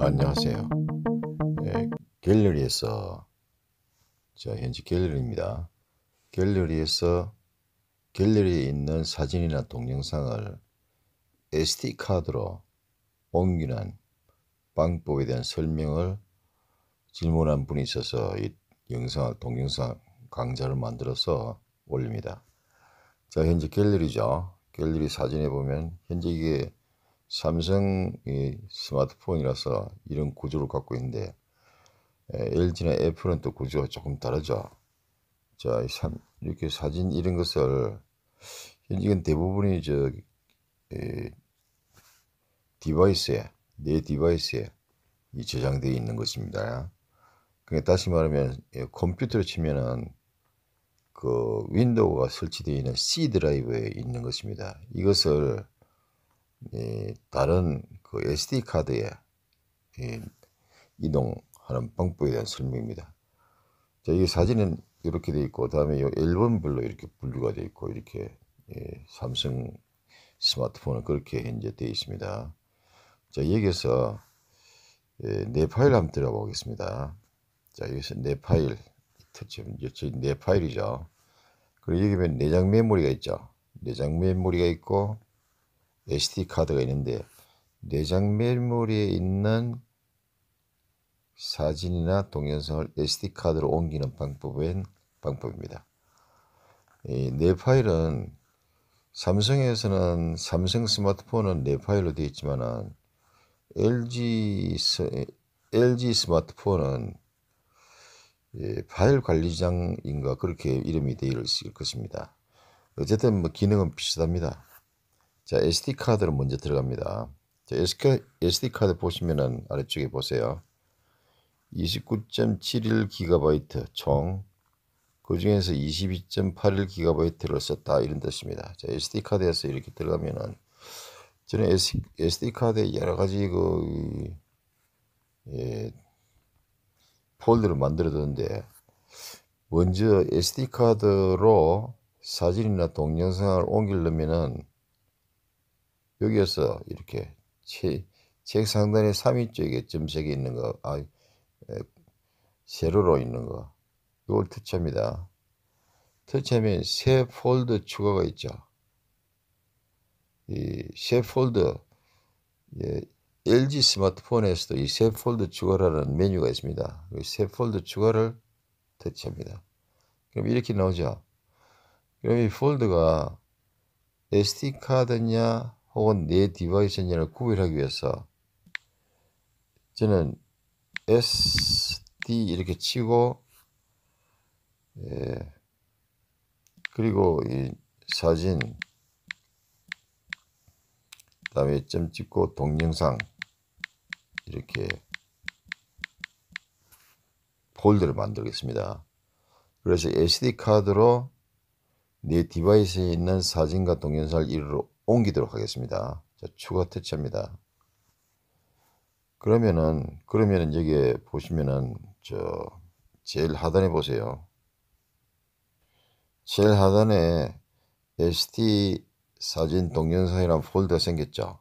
안녕하세요. 예, 갤러리에서 자 현재 갤러리입니다. 갤러리에서 갤러리에 있는 사진이나 동영상을 SD 카드로 옮기는 방법에 대한 설명을 질문한 분이 있어서 이 영상 동영상 강좌를 만들어서 올립니다. 자 현재 갤러리죠. 갤러리 사진에 보면 현재 이게 삼성이 스마트폰이라서 이런 구조를 갖고 있는데 LG나 애플은 또 구조가 조금 다르죠. 자, 이렇게 사진 이런 것을 이건 대부분이 저 디바이스에 내 디바이스에 이 저장되어 있는 것입니다. 그러 그러니까 다시 말하면 예, 컴퓨터로 치면은 그 윈도우가 설치되어 있는 C 드라이브에 있는 것입니다. 이것을 다른 그 SD 카드에 이동하는 방법에 대한 설명입니다. 자, 이 사진은 이렇게 되어 있고, 다음에 이 앨범별로 이렇게 분류가 되어 있고, 이렇게 삼성 스마트폰은 그렇게 현재 되어 있습니다. 자, 여기서 내 파일 한번 들어보겠습니다. 가 자, 여기서 내 파일, 저내 파일이죠. 그리고 여기 보면 내장 메모리가 있죠. 내장 메모리가 있고, SD 카드가 있는데 내장 메모리에 있는 사진이나 동영상을 SD 카드로 옮기는 방법은 방법입니다. 내 파일은 삼성에서는 삼성 스마트폰은 내 파일로 되어 있지만 LG LG 스마트폰은 예, 파일 관리장인가 그렇게 이름이 되어 있을 것입니다. 어쨌든 뭐 기능은 비슷합니다. 자, SD 카드로 먼저 들어갑니다. 자, SD 카드 보시면은 아래쪽에 보세요. 29.71GB 총, 그 중에서 22.81GB를 썼다 이런 뜻입니다. 자, SD 카드에서 이렇게 들어가면은 저는 SD 카드에 여러 가지 그 예, 폴드를 만들어뒀는데 먼저 SD 카드로 사진이나 동영상을 옮기려면은 여기에서 이렇게 책, 책 상단에 3위 쪽에 점색이 있는 거, 아, 세로로 있는 거, 이걸 터치합니다. 터치하면 새 폴드 추가가 있죠. 이새 폴드, 예, LG 스마트폰에서도 이 새 폴드 추가라는 메뉴가 있습니다. 새 그 폴드 추가를 터치합니다. 그럼 이렇게 나오죠. 그럼 이 폴드가 SD카드냐, 혹은 내 디바이스냐를 구별하기 위해서 저는 SD 이렇게 치고 예, 그리고 이 사진 다음에 점 찍고 동영상 이렇게 폴더를 만들겠습니다. 그래서 SD 카드로 내 디바이스에 있는 사진과 동영상을 이루로 옮기도록 하겠습니다. 자, 추가 퇴치합니다 그러면은 그러면은 여기에 보시면은 저 제일 하단에 보세요. 제일 하단에 ST 사진 동영상이란 폴더가 생겼죠.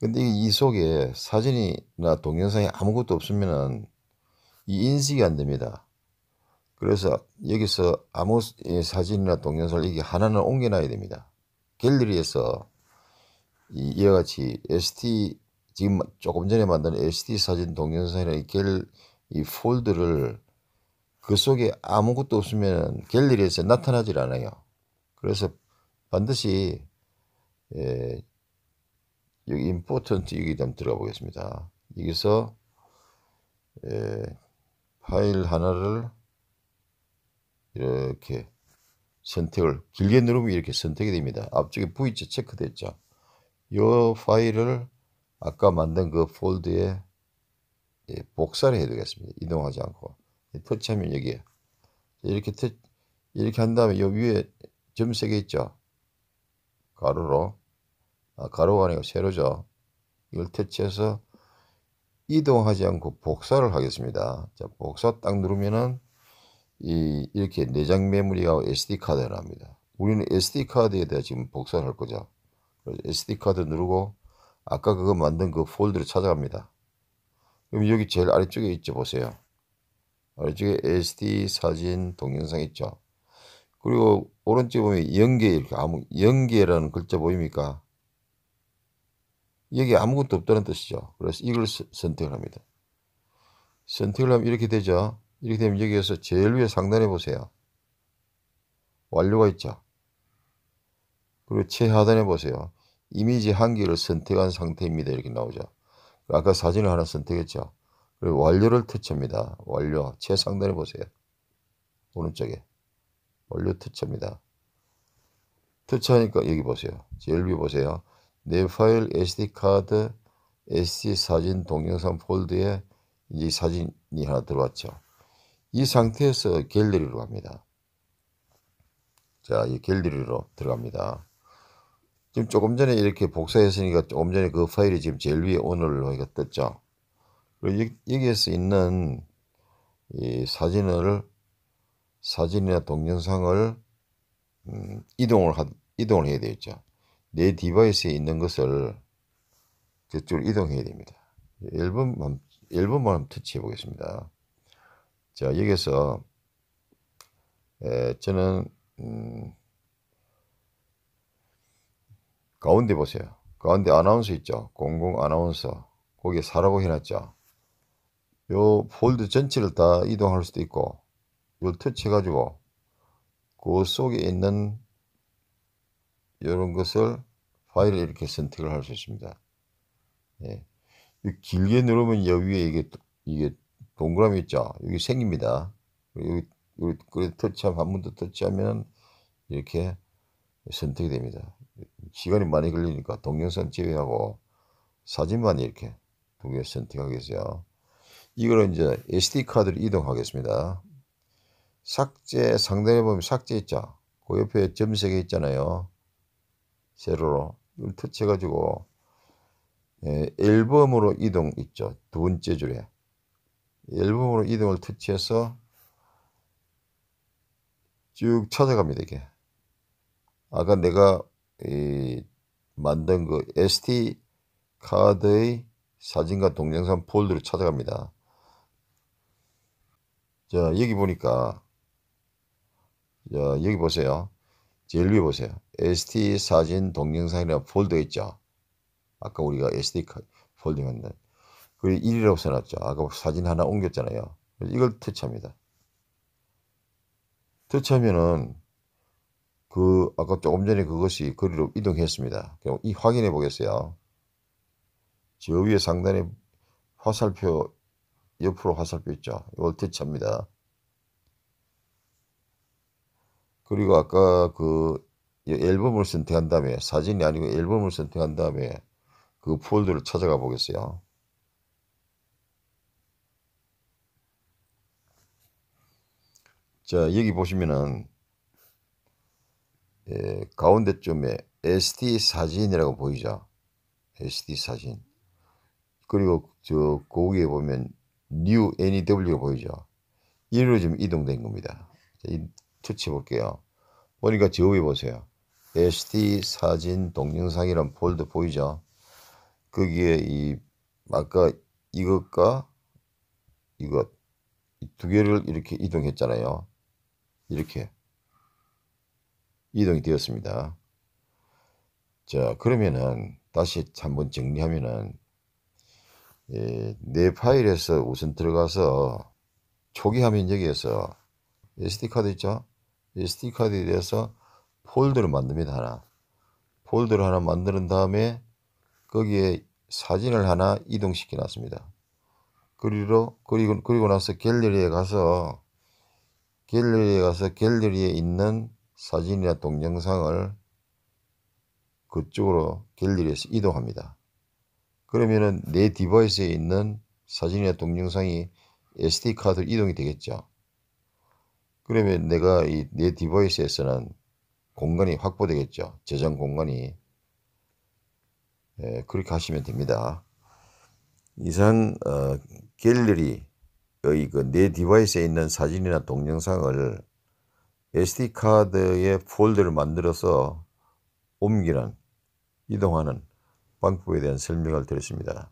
근데 이 속에 사진이나 동영상이 아무것도 없으면은 이 인식이 안 됩니다. 그래서 여기서 아무 사진이나 동영상을 이게 하나는 옮겨놔야 됩니다. 갤러리에서 이와 같이 ST 지금 조금 전에 만든 ST 사진 동영상이나 갤이 폴드를 그 속에 아무것도 없으면 갤러리에서 나타나질 않아요. 그래서 반드시 에, 여기 important 여기 좀 들어가 보겠습니다. 여기서 에, 파일 하나를 이렇게 선택을 길게 누르면 이렇게 선택이 됩니다. 앞쪽에 V자 체크됐죠. 이 파일을 아까 만든 그 폴드에 예, 복사를 해두겠습니다. 이동하지 않고 예, 터치하면 여기에 이렇게 터치, 이렇게 한 다음에 이 위에 점색이 있죠. 가로로 아, 가로가 아니고 세로죠. 이걸 터치해서 이동하지 않고 복사를 하겠습니다. 자, 복사 딱 누르면은 이, 이렇게 내장 메모리와 SD 카드를 합니다. 우리는 SD 카드에 대해 지금 복사를 할 거죠. SD 카드 누르고 아까 그거 만든 그폴드를 찾아갑니다. 그럼 여기 제일 아래쪽에 있죠 보세요. 아래쪽에 SD 사진 동영상 있죠. 그리고 오른쪽에 보면 연계 이렇게 아무 연계라는 글자 보입니까? 여기 아무것도 없다는 뜻이죠. 그래서 이걸 선택을 합니다. 선택을 하면 이렇게 되죠. 이렇게 되면 여기에서 제일 위에 상단에 보세요. 완료가 있죠. 그리고 최하단에 보세요. 이미지 한 개를 선택한 상태입니다. 이렇게 나오죠. 아까 사진을 하나 선택했죠. 그리고 완료를 터치합니다. 완료. 최상단에 보세요. 오른쪽에. 완료 터치합니다. 터치하니까 여기 보세요. 제일 위 보세요. 내 파일 SD카드 SD 사진 동영상 폴드에 이제 사진이 하나 들어왔죠. 이 상태에서 갤러리로 갑니다. 자, 이 갤러리로 들어갑니다. 지금 조금 전에 이렇게 복사했으니까 조금 전에 그 파일이 지금 제일 위에 오늘로 이거 떴죠. 여기에서 있는 이 사진을 사진이나 동영상을 음, 이동을 하, 이동을 해야 되겠죠. 내 디바이스에 있는 것을 그쪽으로 이동해야 됩니다. 앨범 앨범만 터치해 보겠습니다. 자, 여기서 에, 저는 음, 가운데 보세요. 가운데 아나운서 있죠. 공공 아나운서. 거기에 4라고 해놨죠. 요 폴드 전체를 다 이동할 수도 있고 요걸 터치해가지고 그 속에 있는 이런 것을 파일을 이렇게 선택을 할 수 있습니다. 예. 길게 누르면 여기에 이게 이게 동그라미 있죠? 여기 생깁니다. 여기, 여기, 터치하면, 한 번 더 터치하면 이렇게 선택이 됩니다. 시간이 많이 걸리니까 동영상 제외하고 사진만 이렇게 두 개 선택하겠어요. 이걸 이제 SD카드를 이동하겠습니다. 삭제 상단에 보면 삭제 있죠? 그 옆에 점색이 있잖아요. 세로로. 이걸 터치해가지고 예, 앨범으로 이동 있죠. 두 번째 줄에. 앨범으로 이동을 터치해서 쭉 찾아갑니다. 이게 아까 내가 이 만든 그 SD 카드의 사진과 동영상 폴더를 찾아갑니다. 자 여기 보니까 자 여기 보세요. 제일 위에 보세요. ST 사진 동영상이나 폴더 있죠. 아까 우리가 SD 폴더 했는데 그리1위라고 써놨죠. 아까 사진 하나 옮겼잖아요. 이걸 퇴치합니다퇴치하면은그 아까 조금 전에 그것이 거리로 이동했습니다. 그럼 이 확인해 보겠어요. 저 위에 상단에 화살표 옆으로 화살표 있죠. 이걸 퇴치합니다 그리고 아까 그 앨범을 선택한 다음에 사진이 아니고 앨범을 선택한 다음에 그 폴더를 찾아가 보겠어요. 자, 여기 보시면은 예, 가운데쯤에 SD 사진이라고 보이죠. SD 사진. 그리고 저 거기에 보면 New NEW가 보이죠. 이리로 지금 이동된 겁니다. 자, 이, 터치 볼게요. 보니까 저 위에 보세요. SD 사진 동영상이란 폴더 보이죠? 거기에 이 아까 이것과 이것 이두 개를 이렇게 이동했잖아요. 이렇게 이동이 되었습니다. 자, 그러면은 다시 한번 정리하면은 예, 내 파일에서 우선 들어가서 초기 화면 여기에서 SD카드 있죠? SD카드에 대해서 폴더를 만듭니다. 하나. 폴더를 하나 만드는 다음에 거기에 사진을 하나 이동시켜 놨습니다. 그리고, 그리고, 그리고 나서 갤러리에 가서 갤러리에 가서 갤러리에 있는 사진이나 동영상을 그쪽으로 갤러리에서 이동합니다. 그러면은 내 디바이스에 있는 사진이나 동영상이 SD카드로 이동이 되겠죠. 그러면 내가 이 내 디바이스에서는 공간이 확보되겠죠. 저장 공간이. 예, 그렇게 하시면 됩니다. 이상 어, 갤러리 너희 그내 디바이스에 있는 사진이나 동영상을 SD 카드의 폴더를 만들어서 옮기는 이동하는 방법에 대한 설명을 드렸습니다.